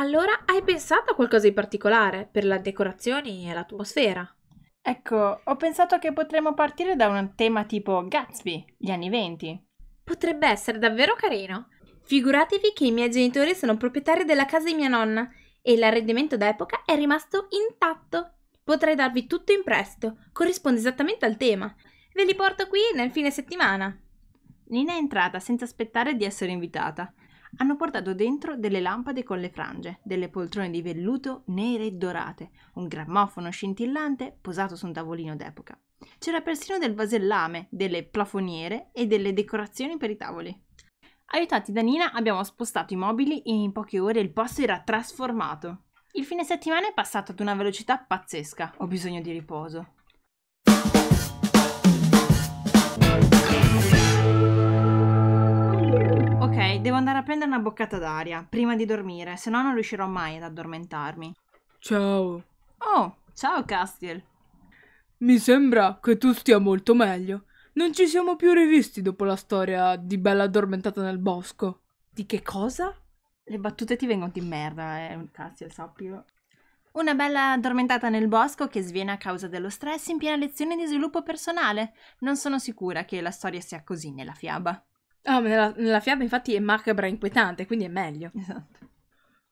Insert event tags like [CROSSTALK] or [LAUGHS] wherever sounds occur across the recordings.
Allora hai pensato a qualcosa di particolare per le decorazioni e l'atmosfera? Ecco, ho pensato che potremmo partire da un tema tipo Gatsby, gli anni venti. Potrebbe essere davvero carino. Figuratevi che i miei genitori sono proprietari della casa di mia nonna e l'arredamento d'epoca è rimasto intatto. Potrei darvi tutto in prestito, corrisponde esattamente al tema. Ve li porto qui nel fine settimana. Nina è entrata senza aspettare di essere invitata hanno portato dentro delle lampade con le frange, delle poltrone di velluto nere e dorate, un grammofono scintillante posato su un tavolino d'epoca. C'era persino del vasellame, delle plafoniere e delle decorazioni per i tavoli. Aiutati da Nina abbiamo spostato i mobili e in poche ore il posto era trasformato. Il fine settimana è passato ad una velocità pazzesca, ho bisogno di riposo. Devo mm. andare a prendere una boccata d'aria prima di dormire, se no non riuscirò mai ad addormentarmi. Ciao. Oh, ciao Castiel. Mi sembra che tu stia molto meglio. Non ci siamo più rivisti dopo la storia di Bella addormentata nel bosco. Di che cosa? Le battute ti vengono di merda, eh, Castiel, sappilo. Una bella addormentata nel bosco che sviene a causa dello stress in piena lezione di sviluppo personale. Non sono sicura che la storia sia così nella fiaba. Ah, nella, nella fiaba infatti è macabra e inquietante, quindi è meglio. Esatto.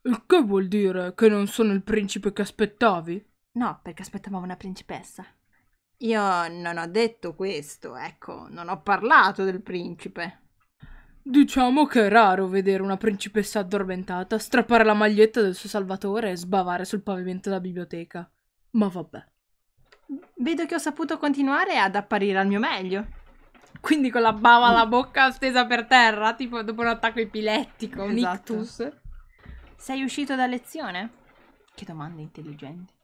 Il che vuol dire che non sono il principe che aspettavi? No, perché aspettavamo una principessa. Io non ho detto questo, ecco, non ho parlato del principe. Diciamo che è raro vedere una principessa addormentata strappare la maglietta del suo salvatore e sbavare sul pavimento della biblioteca. Ma vabbè. Vedo che ho saputo continuare ad apparire al mio meglio. Quindi con la bava alla bocca stesa per terra, tipo dopo un attacco epilettico, un esatto. ictus. Sei uscito da lezione? Che domanda intelligente.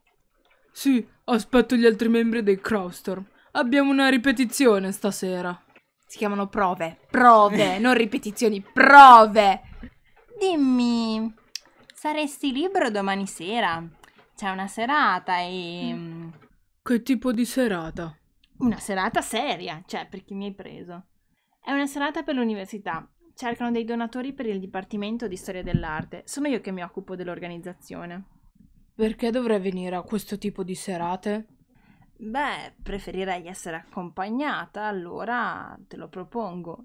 Sì, aspetto gli altri membri dei Crowstorm. Abbiamo una ripetizione stasera. Si chiamano prove. Prove, [LAUGHS] non ripetizioni, prove. Dimmi, saresti libero domani sera? C'è una serata e... Che tipo di serata? una serata seria, cioè per chi mi hai preso. È una serata per l'università. Cercano dei donatori per il Dipartimento di Storia dell'Arte. Sono io che mi occupo dell'organizzazione. Perché dovrei venire a questo tipo di serate? Beh, preferirei essere accompagnata, allora te lo propongo.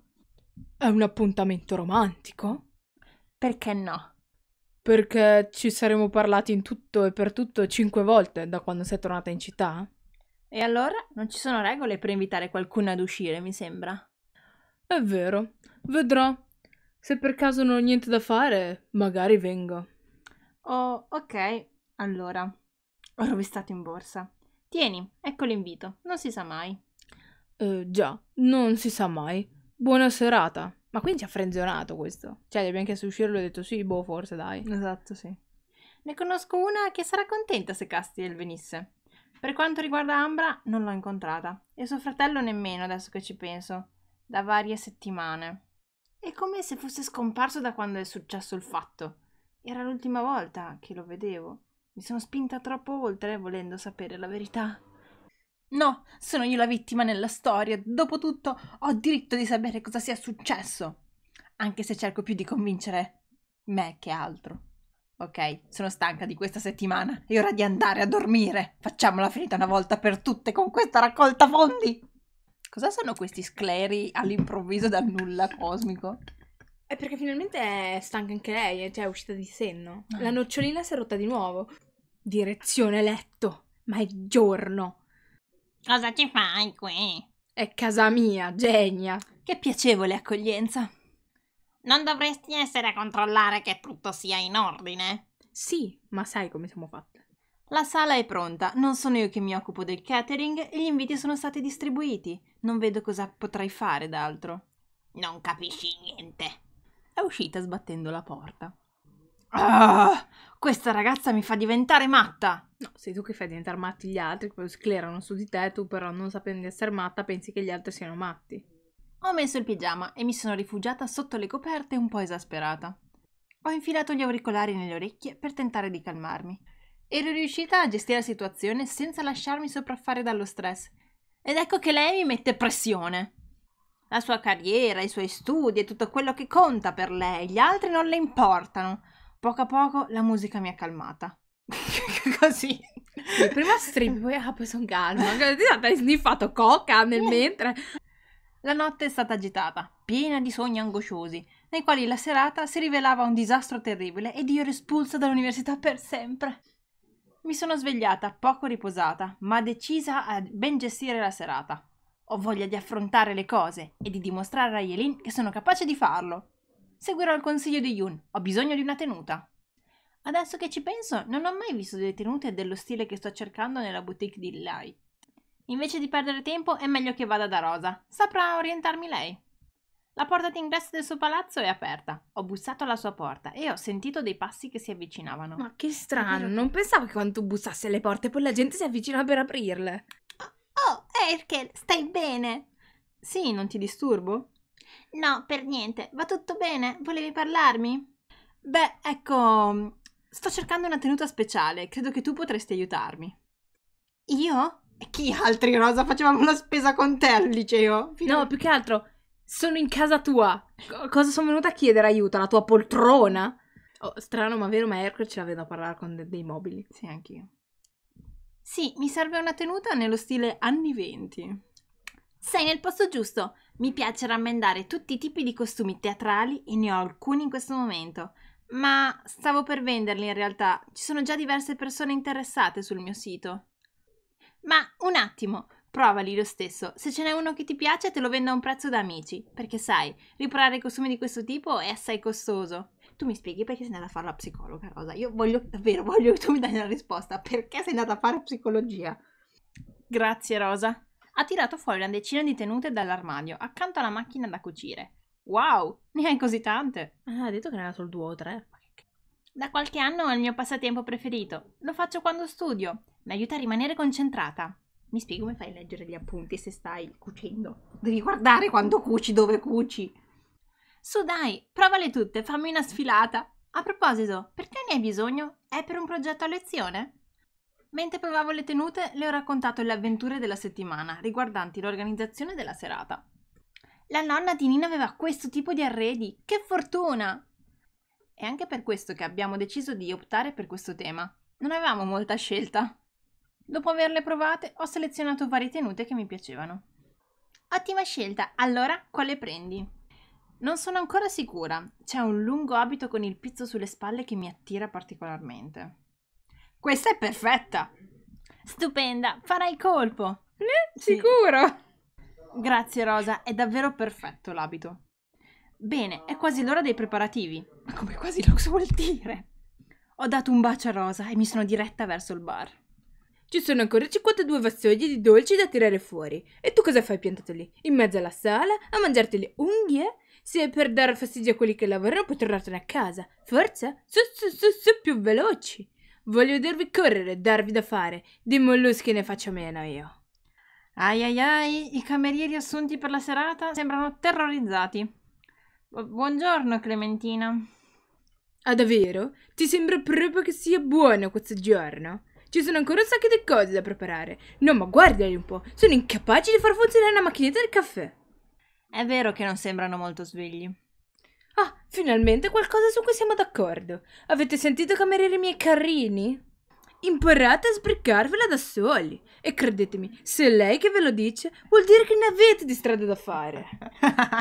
È un appuntamento romantico? Perché no? Perché ci saremo parlati in tutto e per tutto cinque volte da quando sei tornata in città? E allora non ci sono regole per invitare qualcuno ad uscire, mi sembra. È vero, vedrò. Se per caso non ho niente da fare, magari vengo. Oh, ok, allora. Ho rovistato in borsa. Tieni, ecco l'invito, non si sa mai. Eh, già, non si sa mai. Buona serata. Ma quindi ci ha frenzionato questo. Cioè, gli abbiamo chiesto di uscire e lui ha detto sì, boh, forse dai. Esatto, sì. Ne conosco una che sarà contenta se Castiel venisse. Per quanto riguarda Ambra, non l'ho incontrata, e suo fratello nemmeno, adesso che ci penso, da varie settimane. È come se fosse scomparso da quando è successo il fatto. Era l'ultima volta che lo vedevo. Mi sono spinta troppo oltre volendo sapere la verità. No, sono io la vittima nella storia. Dopotutto ho diritto di sapere cosa sia successo. Anche se cerco più di convincere me che altro. Ok, sono stanca di questa settimana. È ora di andare a dormire. Facciamola finita una volta per tutte con questa raccolta fondi. Cosa sono questi scleri all'improvviso dal nulla cosmico? È perché finalmente è stanca anche lei, cioè è uscita di senno. Ah. La nocciolina si è rotta di nuovo. Direzione letto, ma è giorno. Cosa ci fai qui? È casa mia, genia. Che piacevole accoglienza. Non dovresti essere a controllare che tutto sia in ordine? Sì, ma sai come siamo fatte. La sala è pronta, non sono io che mi occupo del catering e gli inviti sono stati distribuiti. Non vedo cosa potrei fare d'altro. Non capisci niente. È uscita sbattendo la porta. Ah, questa ragazza mi fa diventare matta. No, sei tu che fai diventare matti gli altri, poi sclerano su di te, tu però non sapendo di essere matta pensi che gli altri siano matti. Ho messo il pigiama e mi sono rifugiata sotto le coperte un po' esasperata. Ho infilato gli auricolari nelle orecchie per tentare di calmarmi. Ero riuscita a gestire la situazione senza lasciarmi sopraffare dallo stress. Ed ecco che lei mi mette pressione. La sua carriera, i suoi studi e tutto quello che conta per lei, gli altri non le importano. Poco a poco la musica mi ha calmata. [LAUGHS] Così. Prima strip, poi, ah, poi sono calma. [LAUGHS] Ti ha sniffato coca nel eh. mentre. La notte è stata agitata, piena di sogni angosciosi, nei quali la serata si rivelava un disastro terribile ed io ero espulsa dall'università per sempre. Mi sono svegliata poco riposata, ma decisa a ben gestire la serata. Ho voglia di affrontare le cose e di dimostrare a Yelin che sono capace di farlo. Seguirò il consiglio di Yun, ho bisogno di una tenuta. Adesso che ci penso, non ho mai visto delle tenute dello stile che sto cercando nella boutique di Lai. Invece di perdere tempo è meglio che vada da Rosa. Saprà orientarmi lei. La porta d'ingresso del suo palazzo è aperta. Ho bussato alla sua porta e ho sentito dei passi che si avvicinavano. Ma che strano, non pensavo che quando tu bussasse alle porte poi la gente si avvicinava per aprirle. Oh, oh Erkel, stai bene? Sì, non ti disturbo? No, per niente. Va tutto bene? Volevi parlarmi? Beh, ecco, sto cercando una tenuta speciale. Credo che tu potresti aiutarmi. Io? chi altri, Rosa? Facevamo la spesa con te al liceo. Fino... No, più che altro, sono in casa tua. Cosa sono venuta a chiedere aiuto? La tua poltrona? Oh, strano, ma vero, ma Hercule ce la vedo a parlare con de- dei mobili. Sì, anch'io. Sì, mi serve una tenuta nello stile anni venti. Sei nel posto giusto. Mi piace rammendare tutti i tipi di costumi teatrali e ne ho alcuni in questo momento. Ma stavo per venderli in realtà. Ci sono già diverse persone interessate sul mio sito. Ma un attimo, provali lo stesso. Se ce n'è uno che ti piace, te lo vendo a un prezzo da amici. Perché sai, riparare costumi di questo tipo è assai costoso. Tu mi spieghi perché sei andata a fare la psicologa, Rosa? Io voglio, davvero, voglio che tu mi dai una risposta. Perché sei andata a fare psicologia? Grazie, Rosa. Ha tirato fuori una decina di tenute dall'armadio, accanto alla macchina da cucire. Wow, ne hai così tante! Ah, ha detto che ne era solo due o tre. Da qualche anno è il mio passatempo preferito. Lo faccio quando studio. Mi aiuta a rimanere concentrata. Mi spiego come fai a leggere gli appunti se stai cucendo. Devi guardare quando cuci, dove cuci. Su dai, provale tutte, fammi una sfilata. A proposito, perché ne hai bisogno? È per un progetto a lezione? Mentre provavo le tenute, le ho raccontato le avventure della settimana riguardanti l'organizzazione della serata. La nonna di Nina aveva questo tipo di arredi, che fortuna! È anche per questo che abbiamo deciso di optare per questo tema. Non avevamo molta scelta. Dopo averle provate ho selezionato varie tenute che mi piacevano. Ottima scelta, allora quale prendi? Non sono ancora sicura, c'è un lungo abito con il pizzo sulle spalle che mi attira particolarmente. Questa è perfetta! Stupenda, farai colpo! Eh, sì. Sicuro! Grazie Rosa, è davvero perfetto l'abito. Bene, è quasi l'ora dei preparativi. Ma come quasi lo vuol dire? Ho dato un bacio a Rosa e mi sono diretta verso il bar. Ci sono ancora 52 vassoi di dolci da tirare fuori. E tu cosa fai piantato lì? In mezzo alla sala? A mangiarti le unghie? Se è per dare fastidio a quelli che lavorano, puoi tornartene a casa. Forza, su su su su più veloci. Voglio vedervi correre, darvi da fare. Di molluschi ne faccio meno io. Ai ai ai, i camerieri assunti per la serata sembrano terrorizzati. Buongiorno, Clementina. Ah, davvero? Ti sembra proprio che sia buono questo giorno? Ci sono ancora un sacco di cose da preparare. No, ma guardali un po', sono incapaci di far funzionare la macchinetta del caffè. È vero che non sembrano molto svegli. Ah, finalmente qualcosa su cui siamo d'accordo. Avete sentito camerieri miei carrini? Imparate a sbriccarvela da soli. E credetemi, se è lei che ve lo dice, vuol dire che ne avete di strada da fare.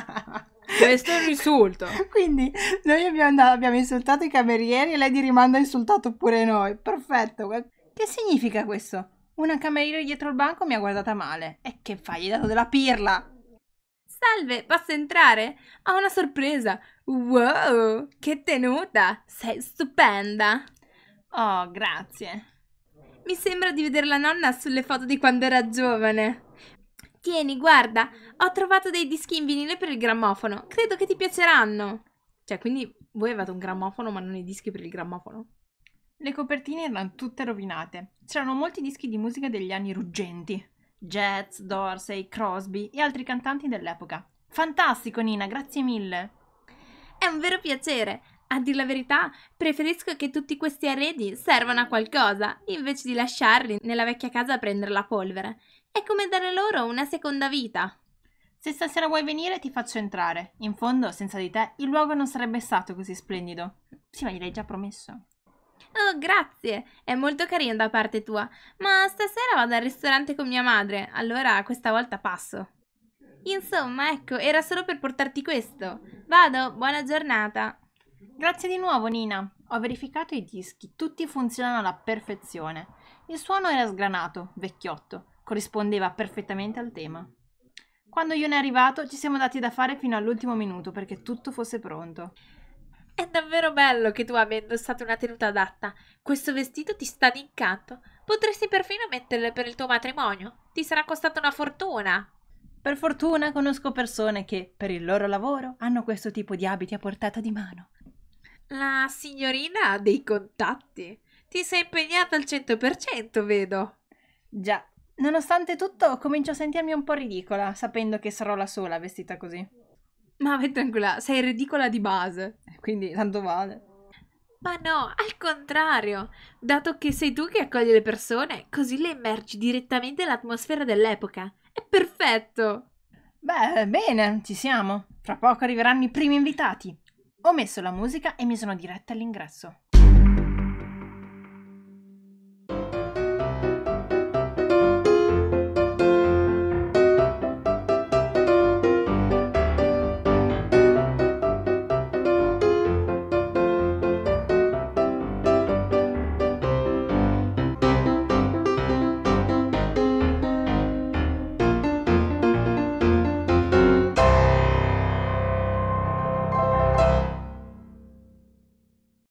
[LAUGHS] Questo è un insulto. Quindi noi abbiamo, abbiamo, insultato i camerieri e lei di rimando ha insultato pure noi. Perfetto. Che significa questo? Una cameriera dietro il banco mi ha guardata male. E che fai? Gli hai dato della pirla! Salve, posso entrare? Ho una sorpresa! Wow, che tenuta! Sei stupenda! Oh, grazie. Mi sembra di vedere la nonna sulle foto di quando era giovane. Tieni, guarda, ho trovato dei dischi in vinile per il grammofono. Credo che ti piaceranno. Cioè, quindi voi avete un grammofono, ma non i dischi per il grammofono? Le copertine erano tutte rovinate. C'erano molti dischi di musica degli anni ruggenti. Jets, Dorsey, Crosby e altri cantanti dell'epoca. Fantastico Nina, grazie mille. È un vero piacere. A dir la verità, preferisco che tutti questi arredi servano a qualcosa, invece di lasciarli nella vecchia casa a prendere la polvere. È come dare loro una seconda vita. Se stasera vuoi venire ti faccio entrare. In fondo, senza di te, il luogo non sarebbe stato così splendido. Sì, ma gliel'hai già promesso. Oh, grazie! È molto carino da parte tua, ma stasera vado al ristorante con mia madre, allora questa volta passo. Insomma, ecco, era solo per portarti questo. Vado, buona giornata! Grazie di nuovo, Nina. Ho verificato i dischi, tutti funzionano alla perfezione. Il suono era sgranato, vecchiotto, corrispondeva perfettamente al tema. Quando Ion è arrivato, ci siamo dati da fare fino all'ultimo minuto perché tutto fosse pronto. È davvero bello che tu abbia indossato una tenuta adatta. Questo vestito ti sta d'incanto. Potresti perfino metterle per il tuo matrimonio. Ti sarà costata una fortuna. Per fortuna conosco persone che, per il loro lavoro, hanno questo tipo di abiti a portata di mano. La signorina ha dei contatti. Ti sei impegnata al 100%, vedo. Già, nonostante tutto, comincio a sentirmi un po' ridicola, sapendo che sarò la sola vestita così. Ma vai tranquilla, sei ridicola di base, eh, quindi tanto vale. Ma no, al contrario, dato che sei tu che accogli le persone, così le immergi direttamente nell'atmosfera dell'epoca. È perfetto! Beh, bene, ci siamo. Fra poco arriveranno i primi invitati. Ho messo la musica e mi sono diretta all'ingresso.